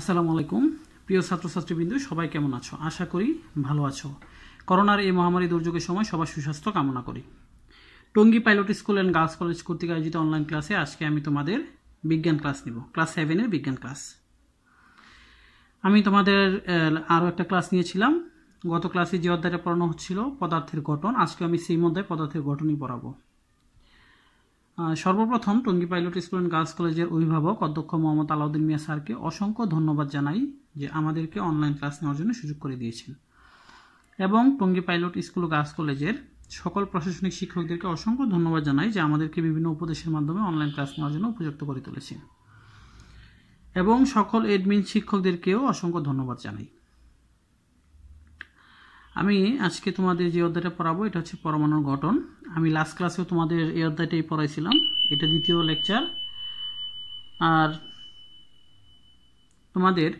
আসসালামু আলাইকুম প্রিয় ছাত্রছাত্রীবৃন্দ সবাই কেমন আছো আশা করি ভালো আছো করোনার এই মহামারী দুর্যোগের সময় সবার সুস্বাস্থ্য কামনা করি Tongi pilot school and girls college কর্তৃক আয়োজিত অনলাইন ক্লাসে আজকে আমি তোমাদের বিজ্ঞান ক্লাস নিব ক্লাস সেভেনের বিজ্ঞান ক্লাস আমি তোমাদের আরও একটা ক্লাস নিয়েছিলাম গত ক্লাসে যে অধ্যায়টা পড়ানো হচ্ছিল পদার্থের গঠন আজকে আমি সেই মধ্যে পদার্থের গঠনই পড়াবো সর্বপ্রথম Tongi pilot school and girls কলেজের অভিভাবক অধ্যক্ষ মোহাম্মদ আলাউদ্দিন মিয়া স্যারকে অসংখ্য ধন্যবাদ জানাই যে আমাদেরকে অনলাইন ক্লাস নেওয়ার জন্য সুযোগ করে দিয়েছেন এবং টঙ্গী পাইলট স্কুল ও গার্লস কলেজের সকল প্রশাসনিক শিক্ষকদেরকে অসংখ্য ধন্যবাদ জানাই যে আমাদেরকে বিভিন্ন উপদেশের মাধ্যমে অনলাইন ক্লাস নেওয়ার জন্য উপযুক্ত করে তুলেছেন এবং সকল এডমিন শিক্ষকদেরকেও অসংখ্য ধন্যবাদ জানাই আমি আজকে তোমাদের যে অধ্যায়টা পড়াবো এটা হচ্ছে পরমাণুর গঠন আমি লাস্ট ক্লাসেও তোমাদের এই অধ্যায়টাই পড়াইছিলাম এটা দ্বিতীয় লেকচার আর তোমাদের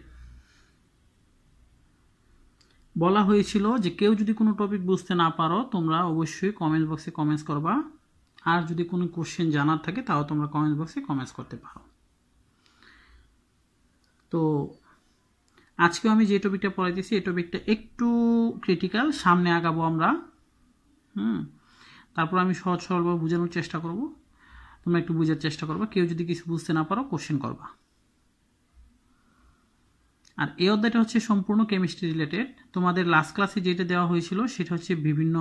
বলা হয়েছিল যে কেউ যদি কোনো টপিক বুঝতে না পারো তোমরা অবশ্যই কমেন্টস বক্সে কমেন্টস করবা আর যদি কোনো কোশ্চেন জানার থাকে তাও তোমরা কমেন্টস বক্সে কমেন্টস করতে পারো তো আজকেও আমি যে টপিকটা পড়াইতেছি এই টপিকটা একটু ক্রিটিক্যাল সামনে আগাবো আমরা হুম তারপর আমি সহজ সরলভাবে বোঝানোর চেষ্টা করব তোমরা একটু বোঝার চেষ্টা করবা কেউ যদি কিছু বুঝতে না পারো কোশ্চেন করবা আর এই অধ্যায়টা হচ্ছে সম্পূর্ণ কেমিস্ট্রি রিলেটেড তোমাদের লাস্ট ক্লাসে যেটা দেওয়া হয়েছিল সেটা হচ্ছে বিভিন্ন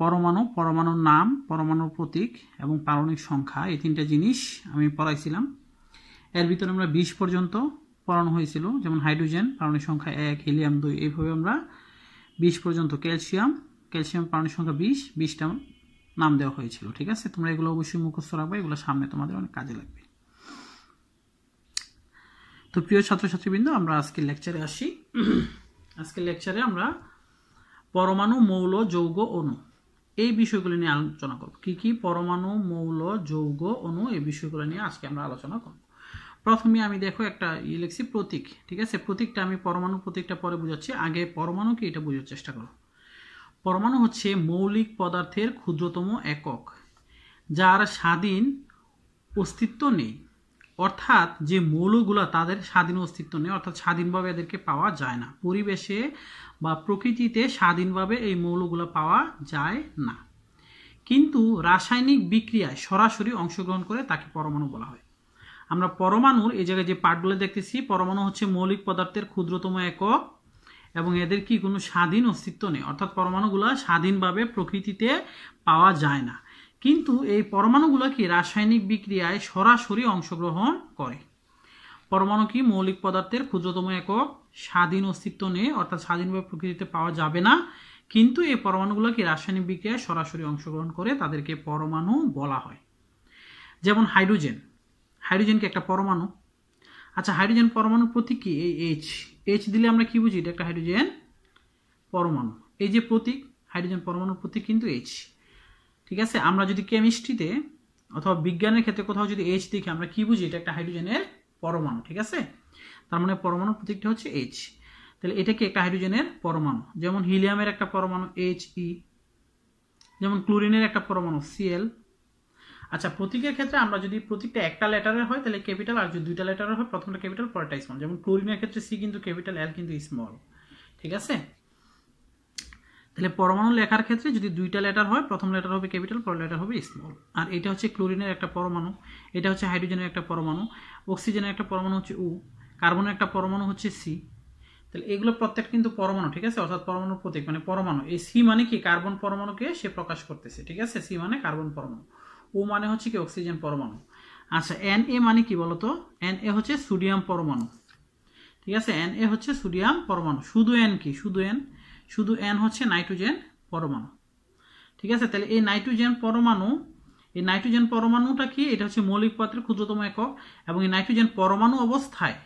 পরমাণু পরমাণুর নাম পরমাণুর প্রতীক এবং পারণিক সংখ্যা এই তিনটা জিনিস আমি পড়াইছিলাম এর ভিতরে আমরা বিশ পর্যন্ত পড়ানো হয়েছিল যেমন হাইড্রোজেন পারমাণবিক সংখ্যা এক হিলিয়াম দুই এইভাবে আমরা বিশ পর্যন্ত ক্যালসিয়াম ক্যালসিয়াম পারমাণবিক সংখ্যা বিশ বিশটা নাম দেওয়া হয়েছিল ঠিক আছে তোমরা এগুলো অবশ্যই মুখস্থ রাখবে এগুলো সামনে তোমাদের অনেক কাজে লাগবে তো প্রিয় ছাত্রছাত্রীবৃন্দ আমরা আজকের লেকচারে আসি আজকের লেকচারে আমরা পরমাণু মৌল যৌগ অণু এই বিষয়গুলো নিয়ে আলোচনা করব কি কি পরমাণু মৌল যৌগ অণু এই বিষয়গুলো নিয়ে আজকে আমরা আলোচনা করব প্রথমে আমি দেখো একটা ইয়ে লিখছি প্রতীক ঠিক আছে প্রতীকটা আমি পরমাণু প্রতীকটা পরে বোঝাচ্ছি আগে পরমাণুকে এটা বোঝার চেষ্টা করো পরমাণু হচ্ছে মৌলিক পদার্থের ক্ষুদ্রতম একক যার স্বাধীন অস্তিত্ব নেই অর্থাৎ যে মৌলগুলো তাদের স্বাধীন অস্তিত্ব নেই অর্থাৎ স্বাধীনভাবে এদেরকে পাওয়া যায় না পরিবেশে বা প্রকৃতিতে স্বাধীনভাবে এই মৌলগুলো পাওয়া যায় না কিন্তু রাসায়নিক বিক্রিয়ায় সরাসরি অংশগ্রহণ করে তাকে পরমাণু বলা হয় আমরা পরমাণুর এই জায়গায় যে পার্টগুলো দেখতেছি পরমাণু হচ্ছে মৌলিক পদার্থের ক্ষুদ্রতম একক এবং এদের কি কোনো স্বাধীন অস্তিত্ব নেই অর্থাৎ পরমাণুগুলো স্বাধীনভাবে প্রকৃতিতে পাওয়া যায় না কিন্তু এই পরমাণুগুলো কি রাসায়নিক বিক্রিয়ায় সরাসরি অংশগ্রহণ করে পরমাণু কি মৌলিক পদার্থের ক্ষুদ্রতম একক স্বাধীন অস্তিত্ব নেই অর্থাৎ স্বাধীনভাবে প্রকৃতিতে পাওয়া যাবে না কিন্তু এই পরমাণুগুলো কি রাসায়নিক বিক্রিয়ায় সরাসরি অংশগ্রহণ করে তাদেরকে পরমাণু বলা হয় যেমন হাইড্রোজেন হাইড্রোজেনকে একটা পরমাণু আচ্ছা হাইড্রোজেন পরমাণুর প্রতীক কি এই এইচ এইচ দিলে আমরা কি বুঝি এটা একটা হাইড্রোজেন পরমাণু এই যে প্রতীক হাইড্রোজেন পরমাণুর প্রতীক কিন্তু এইচ ঠিক আছে আমরা যদি কেমিস্ট্রিতে অথবা বিজ্ঞানের ক্ষেত্রে কোথাও যদি এইচ দেখি আমরা কি বুঝি এটা একটা হাইড্রোজেনের পরমাণু ঠিক আছে তার মানে পরমাণুর প্রতীকটা হচ্ছে এইচ তাহলে এটাকে একটা হাইড্রোজেনের পরমাণু যেমন হিলিয়ামের একটা পরমাণু এইচ ই e, যেমন ক্লোরিনের একটা পরমাণু সিএল আচ্ছা প্রতীকের ক্ষেত্রে আমরা যদি প্রতীকটা একটা লেটারের হয় তাহলে ক্যাপিটাল আর যদি দুইটা লেটারের হয় প্রথমটা ক্যাপিটাল পরেরটা স্মল যেমন ক্লোরিনের ক্ষেত্রে সি কিন্তু ক্যাপিটাল এল কিন্তু স্মল ঠিক আছে তাহলে পরমাণু লেখার ক্ষেত্রে যদি দুইটা লেটার হয় প্রথম লেটার হবে ক্যাপিটাল পরের লেটার হবে স্মল আর এটা হচ্ছে ক্লোরিনের একটা পরমাণু এটা হচ্ছে হাইড্রোজেনের একটা পরমাণু অক্সিজেনের একটা পরমাণু হচ্ছে উ কার্বনের একটা পরমাণু হচ্ছে সি তাহলে এগুলো প্রত্যেক কিন্তু পরমাণু ঠিক আছে অর্থাৎ পরমাণুর প্রতীক মানে পরমাণু এই সি মানে কি কার্বন পরমাণুকে সে প্রকাশ করতেছে ঠিক আছে সি মানে কার্বন পরমাণু ও মানে হচ্ছে কি অক্সিজেন পরমাণু আচ্ছা এন এ মানে কি বলতো এন এ হচ্ছে সোডিয়াম পরমাণু ঠিক আছে এন এ হচ্ছে সোডিয়াম পরমাণু শুধু এন কি শুধু এন শুধু এন হচ্ছে নাইট্রোজেন পরমাণু ঠিক আছে তাহলে এই নাইট্রোজেন পরমাণু এই নাইট্রোজেন পরমাণুটা কি এটা হচ্ছে মৌলিক পাত্রের ক্ষুদ্রতম একক এবং এই নাইট্রোজেন পরমাণু অবস্থায়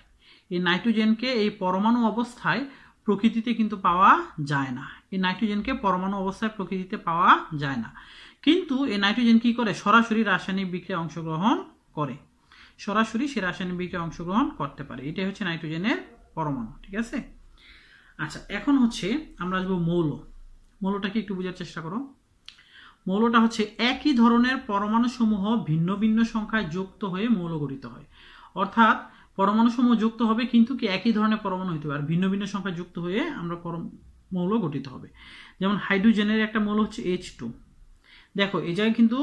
এই নাইট্রোজেনকে এই পরমাণু অবস্থায় প্রকৃতিতে কিন্তু পাওয়া যায় না এই নাইট্রোজেনকে পরমাণু অবস্থায় প্রকৃতিতে পাওয়া যায় না কিন্তু এই নাইট্রোজেন কি করে সরাসরি রাসায়নিক বিক্রিয়া অংশগ্রহণ করে সরাসরি সে রাসায়নিক বিক্রিয়া অংশগ্রহণ করতে পারে এটাই হচ্ছে নাইট্রোজেনের পরমাণু ঠিক আছে আচ্ছা এখন হচ্ছে আমরা আসবো মৌল মৌলটাকে একটু বোঝার চেষ্টা করো মৌলটা হচ্ছে একই ধরনের পরমাণু সমূহ ভিন্ন ভিন্ন সংখ্যায় যুক্ত হয়ে মৌল গঠিত হয় অর্থাৎ পরমাণু সমূহ যুক্ত হবে কিন্তু কি একই ধরনের পরমাণু হতে পারে ভিন্ন ভিন্ন সংখ্যায় যুক্ত হয়ে আমরা মৌল গঠিত হবে যেমন হাইড্রোজেনের একটা মৌল হচ্ছে এইচ টু দেখো এই জায়গায় কিন্তু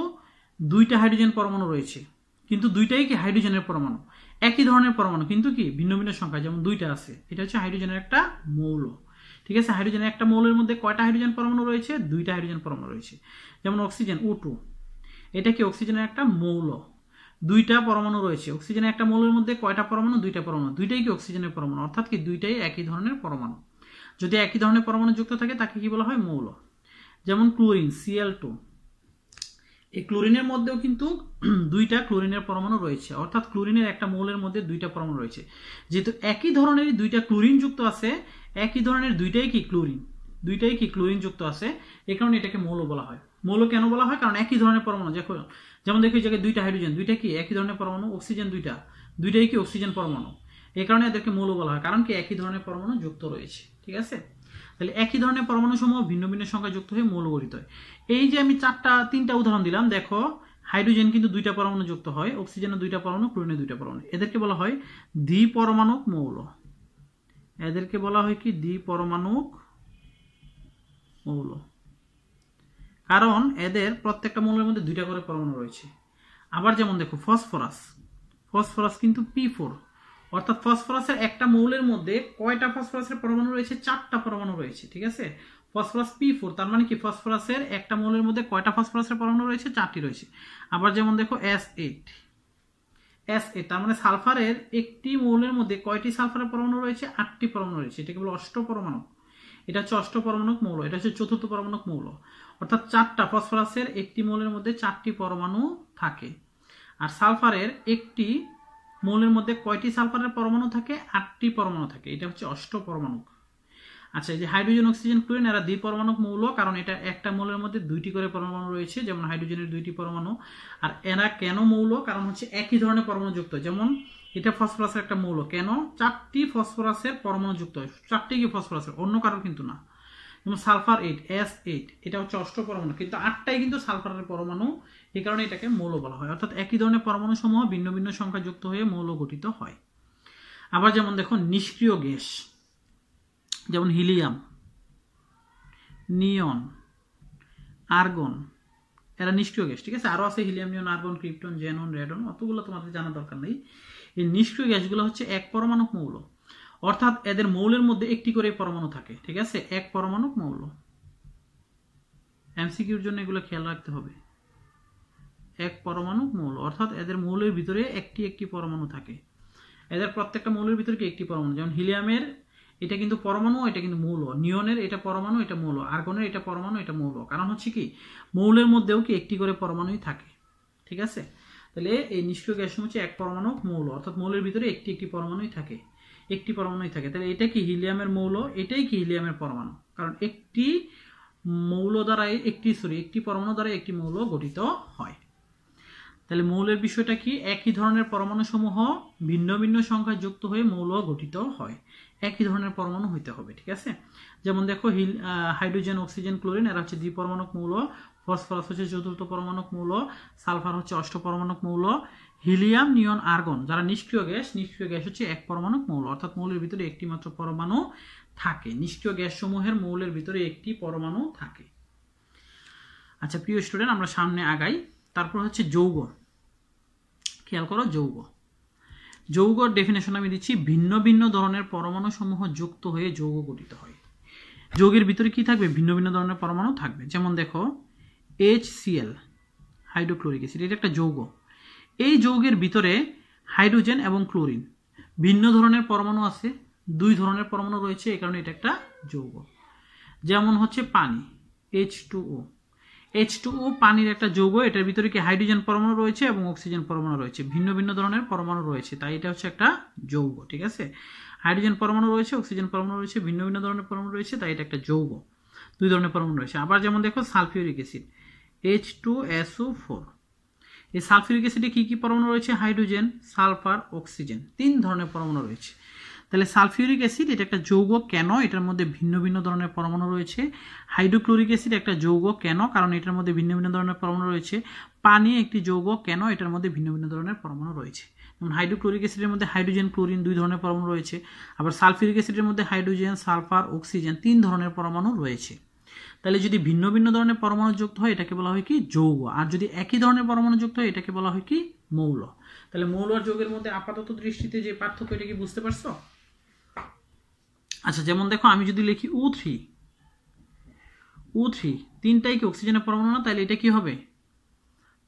দুইটা হাইড্রোজেন পরমাণু রয়েছে কিন্তু দুইটাই কি হাইড্রোজেনের পরমাণু একই ধরনের পরমাণু কিন্তু কি ভিন্ন ভিন্ন সংখ্যা যেমন দুইটা আছে এটা হচ্ছে হাইড্রোজেনের একটা মৌল ঠিক আছে হাইড্রোজেনের একটা মৌলের মধ্যে কয়টা হাইড্রোজেন পরমাণু রয়েছে দুইটা হাইড্রোজেন পরমাণু রয়েছে যেমন অক্সিজেন ও টু এটা কি অক্সিজেনের একটা মৌল দুইটা পরমাণু রয়েছে অক্সিজেনের একটা মৌলের মধ্যে কয়টা পরমাণু দুইটা পরমাণু দুইটাই কি অক্সিজেনের পরমাণু অর্থাৎ কি দুইটাই একই ধরনের পরমাণু যদি একই ধরনের পরমাণু যুক্ত থাকে তাকে কি বলা হয় মৌল যেমন ক্লোরিন সিএল টু এই ক্লোরিনের মধ্যেও কিন্তু দুইটা ক্লোরিনের পরমাণু রয়েছে অর্থাৎ ক্লোরিনের একটা মৌলের মধ্যে দুইটা পরমাণু রয়েছে যেহেতু একই ধরনের দুইটা ক্লোরিন যুক্ত আছে একই ধরনের দুইটাই কি ক্লোরিন দুইটাই কি ক্লোরিন যুক্ত আছে এ কারণে এটাকে মৌল বলা হয় মৌল কেন বলা হয় কারণ একই ধরনের পরমাণু দেখো যেমন দেখো জায়গায় দুইটা হাইড্রোজেন দুইটা কি একই ধরনের পরমাণু অক্সিজেন দুইটা দুইটাই কি অক্সিজেন পরমাণু এ কারণে এদেরকে মৌল বলা হয় কারণ কি একই ধরনের পরমাণু যুক্ত রয়েছে ঠিক আছে তাহলে একই ধরনের পরমাণু সমূহ ভিন্ন ভিন্ন সংখ্যা যুক্ত হয়ে মৌল গঠিত হয় এই যে আমি চারটা তিনটা উদাহরণ দিলাম দেখো হাইড্রোজেন কিন্তু দুইটা পরমাণু যুক্ত হয় অক্সিজেনের দুইটা পরমাণু ক্লোরিনের দুইটা পরমাণু এদেরকে বলা হয় দ্বিপরমাণুক মৌল এদেরকে বলা হয় কি দ্বিপরমাণুক মৌল কারণ এদের প্রত্যেকটা মৌলের মধ্যে দুইটা করে পরমাণু রয়েছে আবার যেমন দেখো ফসফরাস ফসফরাস কিন্তু পি ফোর অর্থাৎ ফসফরাসের একটা মৌলের মধ্যে কয়টা ফসফরাসের পরমাণু রয়েছে চারটা পরমাণু রয়েছে ঠিক আছে ফসফরাস পি ফোর তার মানে কি ফসফরাসের একটা মৌলের মধ্যে কয়টা ফসফরাসের পরমাণু রয়েছে চারটি রয়েছে আবার যেমন দেখো এস এইট এস এ তার মানে সালফারের একটি মৌলের মধ্যে কয়টি সালফারের পরমাণু রয়েছে আটটি পরমাণু রয়েছে এটাকে কেবল অষ্ট পরমাণু এটা হচ্ছে অষ্ট পরমাণুক মৌল এটা হচ্ছে চতুর্থ পরমাণুক মৌল অর্থাৎ চারটা ফসফরাসের একটি মৌলের মধ্যে চারটি পরমাণু থাকে আর সালফারের একটি মৌলের মধ্যে কয়টি সালফারের পরমাণু থাকে আটটি পরমাণু থাকে এটা হচ্ছে অষ্ট পরমাণু আচ্ছা এই যে হাইড্রোজেন অক্সিজেন ক্লোরিন এরা পরমাণু মৌল কারণ এটা একটা মৌলের মধ্যে দুইটি করে পরমাণু রয়েছে যেমন হাইড্রোজেনের দুইটি পরমাণু আর এরা কেন মৌল কারণ হচ্ছে একই ধরনের পরমাণু যুক্ত যেমন এটা ফসফরাসের একটা মৌল কেন চারটি ফসফরাসের পরমাণু যুক্ত চারটি কি ফসফরাসের অন্য কারণ কিন্তু না যেমন সালফার এইট এস এইট এটা হচ্ছে অষ্ট পরমাণু কিন্তু আটটাই কিন্তু সালফারের পরমাণু এই কারণে এটাকে মৌল বলা হয় অর্থাৎ একই ধরনের পরমাণু সমূহ ভিন্ন ভিন্ন সংখ্যা যুক্ত হয়ে মৌল গঠিত হয় আবার যেমন দেখো নিষ্ক্রিয় গ্যাস যেমন হিলিয়াম নিয়ন আর্গন এরা নিষ্ক্রিয় গ্যাস ঠিক আছে আরও আছে helium neon argon krypton xenon radon অতগুলো তোমাদের জানা দরকার নেই এই নিষ্ক্রিয় গ্যাসগুলো হচ্ছে এক পরমাণু মৌল অর্থাৎ এদের মৌলের মধ্যে একটি করে পরমাণু থাকে ঠিক আছে এক পরমাণু মৌল এমসিকিউর জন্য এগুলো খেয়াল রাখতে হবে এক পরমাণু মৌল অর্থাৎ এদের মৌলের ভিতরে একটি একটি পরমাণু থাকে এদের প্রত্যেকটা মৌলের ভিতরে একটি পরমাণু যেমন হিলিয়ামের এটা কিন্তু পরমাণু এটা কিন্তু মৌল নিয়নের এটা পরমাণু এটা মৌল আর্গনের এটা পরমাণু এটা মৌল কারণ হচ্ছে কি মৌলের মধ্যেও কি একটি করে পরমাণুই থাকে ঠিক আছে তাহলে এই নিষ্ক্রিয় গ্যাস হচ্ছে এক পরমাণু মৌল অর্থাৎ মৌলের ভিতরে একটি একটি পরমাণুই থাকে একটি পরমাণুই থাকে তাহলে এটা কি হিলিয়ামের মৌল এটাই কি হিলিয়ামের পরমাণু কারণ একটি মৌল দ্বারাই একটি সরি একটি পরমাণু দ্বারা একটি মৌল গঠিত হয় তাহলে মৌলের বিষয়টা কি একই ধরনের পরমাণু সমূহ ভিন্ন ভিন্ন সংখ্যায় যুক্ত হয়ে মৌল গঠিত হয় একই ধরনের পরমাণু হইতে হবে ঠিক আছে যেমন দেখো হিল হাইড্রোজেন অক্সিজেন ক্লোরিন এরা হচ্ছে দ্বিপরমাণুক মৌল ফসফরাস হচ্ছে চতুর্থ পরমাণুক মৌল সালফার হচ্ছে অষ্ট অষ্টপরমাণুক মৌল হিলিয়াম নিয়ন আর্গন যারা নিষ্ক্রিয় গ্যাস নিষ্ক্রিয় গ্যাস হচ্ছে এক পরমাণু মৌল অর্থাৎ মৌলের ভিতরে একটি মাত্র পরমাণু থাকে নিষ্ক্রিয় গ্যাস সমূহের মৌলের ভিতরে একটি পরমাণু থাকে আচ্ছা প্রিয় স্টুডেন্ট আমরা সামনে আগাই তারপর হচ্ছে যৌগ খেয়াল করো যৌগ যৌগর ডেফিনেশন আমি দিচ্ছি ভিন্ন ভিন্ন ধরনের পরমাণু সমূহ যুক্ত হয়ে যৌগ গঠিত হয় যৌগের ভিতরে কি থাকবে ভিন্ন ভিন্ন ধরনের পরমাণু থাকবে যেমন দেখো এইচ সিএল হাইড্রোক্লোরিক অ্যাসিড এটা একটা যৌগ এই যৌগের ভিতরে হাইড্রোজেন এবং ক্লোরিন ভিন্ন ধরনের পরমাণু আছে দুই ধরনের পরমাণু রয়েছে এই কারণে এটা একটা যৌগ যেমন হচ্ছে পানি H two O H two O পানির একটা যৌগ এটার ভিতরে কি হাইড্রোজেন পরমাণু রয়েছে এবং অক্সিজেন পরমাণু রয়েছে ভিন্ন ভিন্ন ধরনের পরমাণু রয়েছে তাই এটা হচ্ছে একটা যৌগ ঠিক আছে হাইড্রোজেন পরমাণু রয়েছে অক্সিজেন পরমাণু রয়েছে ভিন্ন ভিন্ন ধরনের পরমাণু রয়েছে তাই এটা একটা যৌগ দুই ধরনের পরমাণু রয়েছে আবার যেমন দেখো sulphuric acid H two SO four এই সালফিউরিক অ্যাসিডে কী কী পরমাণু রয়েছে হাইড্রোজেন সালফার অক্সিজেন তিন ধরনের পরমাণু রয়েছে তাহলে সালফিউরিক অ্যাসিড এটা একটা যৌগ কেন এটার মধ্যে ভিন্ন ভিন্ন ধরনের পরমাণু রয়েছে হাইড্রোক্লোরিক অ্যাসিড একটা যৌগ কেন কারণ এটার মধ্যে ভিন্ন ভিন্ন ধরনের পরমাণু রয়েছে পানি একটি যৌগ কেন এটার মধ্যে ভিন্ন ভিন্ন ধরনের পরমাণু রয়েছে যেমন হাইড্রোক্লোরিক অ্যাসিডের মধ্যে হাইড্রোজেন ক্লোরিন দুই ধরনের পরমাণু রয়েছে আবার সালফিউরিক অ্যাসিডের মধ্যে হাইড্রোজেন সালফার অক্সিজেন তিন ধরনের পরমাণু রয়েছে তাহলে যদি ভিন্ন ভিন্ন ধরনের পরমাণু যুক্ত হয় এটাকে বলা হয় কি যৌগ আর যদি একই ধরনের পরমাণু যুক্ত হয় এটাকে বলা হয় কি মৌল তাহলে মৌল আর যৌগের মধ্যে আপাতত দৃষ্টিতে যে পার্থক্য এটা কি বুঝতে পারছো আচ্ছা যেমন দেখো আমি যদি লিখি ও থ্রি ও থ্রি তিনটাই কি অক্সিজেনের পরমাণু না তাহলে এটা কি হবে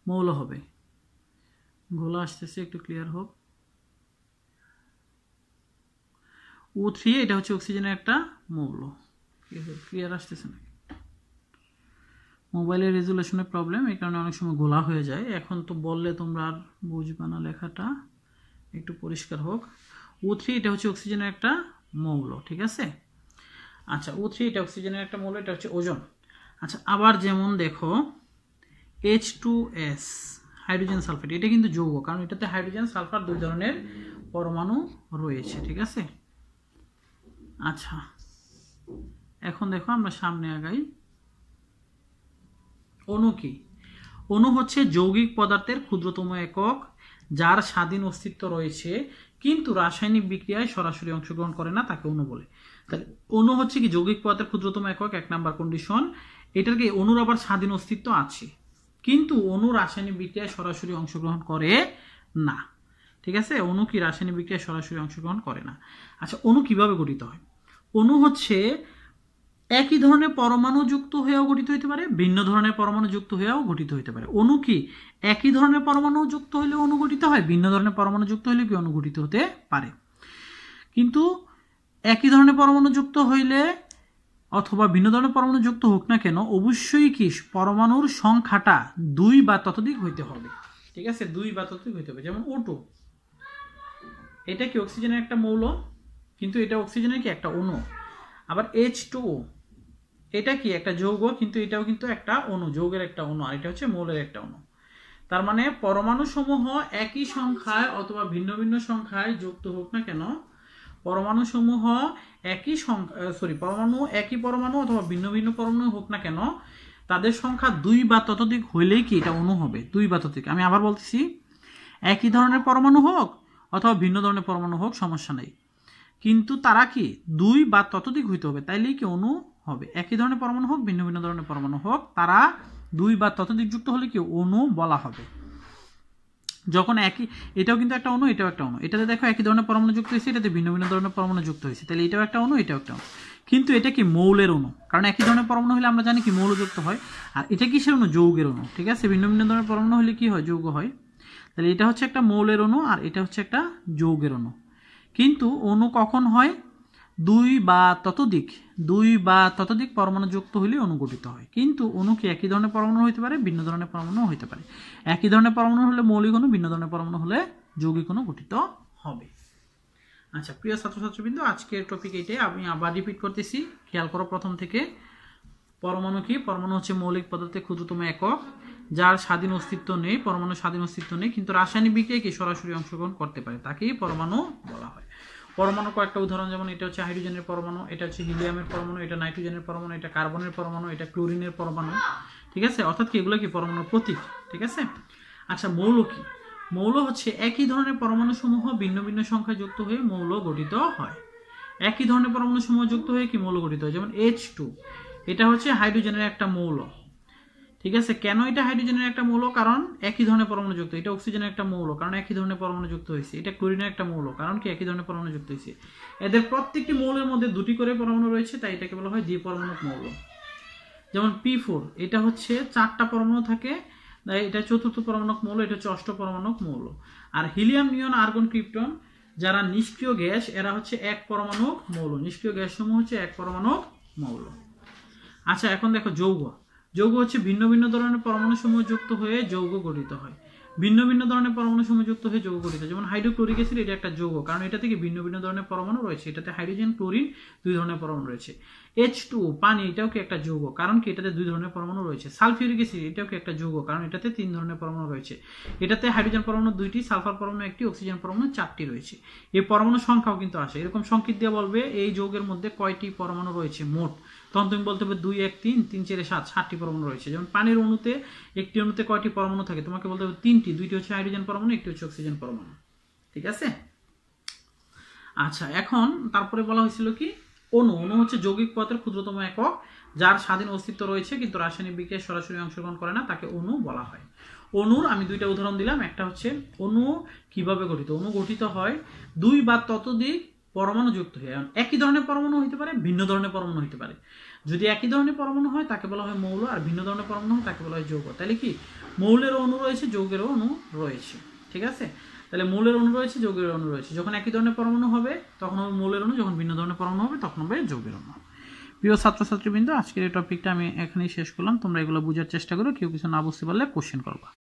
মৌল হবে গোলা আসতেছে একটু ক্লিয়ার হোক ও থ্রি এটা হচ্ছে অক্সিজেনের একটা মৌল ক্লিয়ার আসতেছে নাকি মোবাইলের রেজুলেশনের প্রবলেম এই কারণে অনেক সময় গোলা হয়ে যায় এখন তো বললে তোমরা আর বুঝবে না লেখাটা একটু পরিষ্কার হোক ও থ্রি এটা হচ্ছে অক্সিজেনের একটা মৌল ঠিক আছে আচ্ছা ও থ্রি এটা অক্সিজেনের একটা মৌল এটা হচ্ছে ওজন আচ্ছা আবার যেমন দেখো H two S hydrogen sulphate এটা কিন্তু যৌগ কারণ এটাতে হাইড্রোজেন সালফার দুই ধরনের পরমাণু রয়েছে ঠিক আছে আচ্ছা এখন দেখো আমরা সামনে আগাই অণু কি অণু হচ্ছে যৌগিক পদার্থের ক্ষুদ্রতম একক যার স্বাধীন অস্তিত্ব রয়েছে কিন্তু রাসায়নিক বিক্রিয়ায় সরাসরি অংশগ্রহণ করে না তাকে অণু বলে তাহলে অণু হচ্ছে কি যৌগিক পদার্থের ক্ষুদ্রতম একক এক নাম্বার কন্ডিশন এটার কি অণুর আবার স্বাধীন অস্তিত্ব আছে কিন্তু অণু রাসায়নিক বিক্রিয়ায় সরাসরি অংশগ্রহণ করে না ঠিক আছে অণু কি রাসায়নিক বিক্রিয়ায় সরাসরি অংশগ্রহণ করে না আচ্ছা অণু কিভাবে গঠিত হয় অণু হচ্ছে একই ধরনের পরমাণু যুক্ত হয়েও গঠিত হইতে পারে ভিন্ন ধরনের পরমাণু যুক্ত হয়েও গঠিত হইতে পারে অনু কি একই ধরনের পরমাণু যুক্ত হলে অনুগঠিত হয় ভিন্ন ধরনের পরমাণু যুক্ত হলে কি অনুগঠিত হতে পারে কিন্তু একই ধরনের পরমাণু যুক্ত হইলে অথবা ভিন্ন ধরনের পরমাণু যুক্ত হোক না কেন অবশ্যই কি পরমাণুর সংখ্যাটা দুই বা ততোধিক হইতে হবে ঠিক আছে দুই বা ততোধিক হইতে হবে যেমন ওটো এটা কি অক্সিজেনের একটা মৌল কিন্তু এটা অক্সিজেনের কি একটা অনু আবার এইচ টু এটা কি একটা যৌগ কিন্তু এটাও কিন্তু একটা অণু যৌগের একটা অণু আর এটা হচ্ছে মৌলের একটা অণু তার মানে পরমাণু সমূহ একই সংখ্যায় অথবা ভিন্ন ভিন্ন সংখ্যায় যুক্ত হোক না কেন পরমাণু সমূহ একই সংখ্যা সরি পরমাণু একই পরমাণু অথবা ভিন্ন ভিন্ন পরমাণু হোক না কেন তাদের সংখ্যা দুই বা ততোধিক হইলেই কি এটা অণু হবে দুই বা ততোধিক আমি আবার বলতেছি একই ধরনের পরমাণু হোক অথবা ভিন্ন ধরনের পরমাণু হোক সমস্যা নেই কিন্তু তারা কি দুই বা ততোধিক হইতে হবে তাইলেই কি অণু হবে একই ধরনের পরমাণু হোক ভিন্ন ভিন্ন ধরনের পরমাণু হোক তারা দুই বা ততোধিক যুক্ত হলে কি অণু বলা হবে যখন একই এটাও কিন্তু একটা অণু এটাও একটা অণু এটাতে দেখো একই ধরনের পরমাণু যুক্ত হয়েছে এটাতে ভিন্ন ভিন্ন ধরনের পরমাণু যুক্ত হয়েছে তাহলে এটাও একটা অণু এটাও একটা অণু কিন্তু এটা কি মৌলের অণু কারণ একই ধরনের পরমাণু হলে আমরা জানি কি মৌল যুক্ত হয় আর এটা কিসের অণু যৌগের অণু ঠিক আছে ভিন্ন ভিন্ন ধরনের পরমাণু হলে কি হয় যৌগ হয় তাহলে এটা হচ্ছে একটা মৌলের অণু আর এটা হচ্ছে একটা যৌগের অণু কিন্তু অণু কখন হয় দুই বা ততোধিক দুই বা ততোধিক পরমাণু যুক্ত হইলে অণু গঠিত হয় কিন্তু অণু কি একই ধরনের পরমাণু হতে পারে ভিন্ন ধরনের পরমাণু হতে পারে একই ধরনের পরমাণু হলে মৌলিক অণু ভিন্ন ধরনের পরমাণু হলে যৌগিক অণু গঠিত হবে আচ্ছা প্রিয় ছাত্রছাত্রীবৃন্দ আজকের টপিক এটাই আমি আবার রিপিট করতেছি খেয়াল করো প্রথম থেকে পরমাণু কি পরমাণু হচ্ছে মৌলিক পদার্থের ক্ষুদ্রতম একক যার স্বাধীন অস্তিত্ব নেই পরমাণু স্বাধীন অস্তিত্ব নেই কিন্তু রাসায়নিক বিক্রিয়া কি সরাসরি অংশগ্রহণ করতে পারে তাকেই পরমাণু বলা হয় পরমাণু কয়েকটা উদাহরণ যেমন এটা হচ্ছে হাইড্রোজেনের পরমাণু এটা হচ্ছে হিলিয়ামের পরমাণু এটা নাইট্রোজেনের পরমাণু এটা কার্বনের পরমাণু এটা ক্লোরিনের পরমাণু ঠিক আছে অর্থাৎ কি এগুলো কি পরমাণুর প্রতীক ঠিক আছে আচ্ছা মৌল কি মৌল হচ্ছে একই ধরনের পরমাণু সমূহ ভিন্ন ভিন্ন সংখ্যায় যুক্ত হয়ে মৌল গঠিত হয় একই ধরনের পরমাণু সমূহ যুক্ত হয়ে কি মৌল গঠিত হয় যেমন এইচ টু এটা হচ্ছে হাইড্রোজেনের একটা মৌল ঠিক আছে কেন এটা হাইড্রোজেনের একটা মৌল কারণ একই ধরনের পরমাণু যুক্ত এটা অক্সিজেনের একটা মৌল কারণ একই ধরনের পরমাণু যুক্ত হয়েছে এটা ক্লোরিনের একটা মৌল কারণ কি একই ধরনের পরমাণু যুক্ত হয়েছে এদের প্রত্যেকটি মৌলের মধ্যে দুটি করে পরমাণু রয়েছে তাই এটাকে বলা হয় দ্বিপরমাণুক মৌল যেমন পি ফোর এটা হচ্ছে চারটা পরমাণু থাকে এটা চতুর্থ পরমাণুক মৌল এটা হচ্ছে অষ্ট পরমাণুক মৌল আর হিলিয়াম নিয়ন আর্গন ক্রিপ্টন যারা নিষ্ক্রিয় গ্যাস এরা হচ্ছে এক পরমাণুক মৌল নিষ্ক্রিয় গ্যাস সমূহ হচ্ছে এক পরমাণুক মৌল আচ্ছা এখন দেখো যৌগ যৌগ হচ্ছে ভিন্ন ভিন্ন ধরনের পরমাণু সমূহ যুক্ত হয়ে যৌগ গঠিত হয় ভিন্ন ভিন্ন ধরনের পরমাণু সমূহ যুক্ত হয়ে যৌগ গঠিত যেমন হাইড্রোক্লোরিক অ্যাসিড এটা একটা যৌগ কারণ এটা থেকে ভিন্ন ভিন্ন ধরনের পরমাণু রয়েছে এটাতে হাইড্রোজেন ক্লোরিন দুই ধরনের পরমাণু রয়েছে এইচ টু পানি এটাও কি একটা যৌগ কারণ কি এটাতে দুই ধরনের পরমাণু রয়েছে সালফিউরিক অ্যাসিড এটাও কি একটা যৌগ কারণ এটাতে তিন ধরনের পরমাণু রয়েছে এটাতে হাইড্রোজেন পরমাণু দুইটি সালফার পরমাণু একটি অক্সিজেন পরমাণু চারটি রয়েছে এই পরমাণু সংখ্যাও কিন্তু আসে এরকম সংকেত দিয়ে বলবে এই যৌগের মধ্যে কয়টি পরমাণু রয়েছে মোট তখন তুমি বলতে হবে দুই এক তিন তিন চারে সাত সাতটি পরমাণু রয়েছে যেমন পানির অণুতে একটি অণুতে কয়টি পরমাণু থাকে তোমাকে বলতে হবে তিনটি দুইটি হচ্ছে হাইড্রোজেন পরমাণু একটি হচ্ছে অক্সিজেন পরমাণু ঠিক আছে আচ্ছা এখন তারপরে বলা হয়েছিল কি অণু অণু হচ্ছে যৌগিক পদার্থের ক্ষুদ্রতম একক যার স্বাধীন অস্তিত্ব রয়েছে কিন্তু রাসায়নিক বিক্রিয়া সরাসরি অংশগ্রহণ করে না তাকে অণু বলা হয় অণুর আমি দুইটা উদাহরণ দিলাম একটা হচ্ছে অণু কিভাবে গঠিত অণু গঠিত হয় দুই বা ততোধিক পরমাণু যুক্ত হয়ে একই ধরনের পরমাণু হইতে পারে ভিন্ন ধরনের পরমাণু হইতে পারে যদি একই ধরনের পরমাণু হয় তাকে বলা হয় মৌল আর ভিন্ন ধরনের পরমাণু হয় তাকে বলা হয় যৌগ তাহলে কি মৌলের অণু রয়েছে যৌগেরও অণু রয়েছে ঠিক আছে তাহলে মৌলের অণু রয়েছে যৌগের অণু রয়েছে যখন একই ধরনের পরমাণু হবে তখন হবে মৌলের অণু যখন ভিন্ন ধরনের পরমাণু হবে তখন হবে যৌগের অণু প্রিয় ছাত্রছাত্রীবৃন্দ আজকের এই টপিকটা আমি এখানেই শেষ করলাম তোমরা এগুলো বোঝার চেষ্টা করো কেউ কিছু না বুঝতে পারলে কোশ্চেন করবা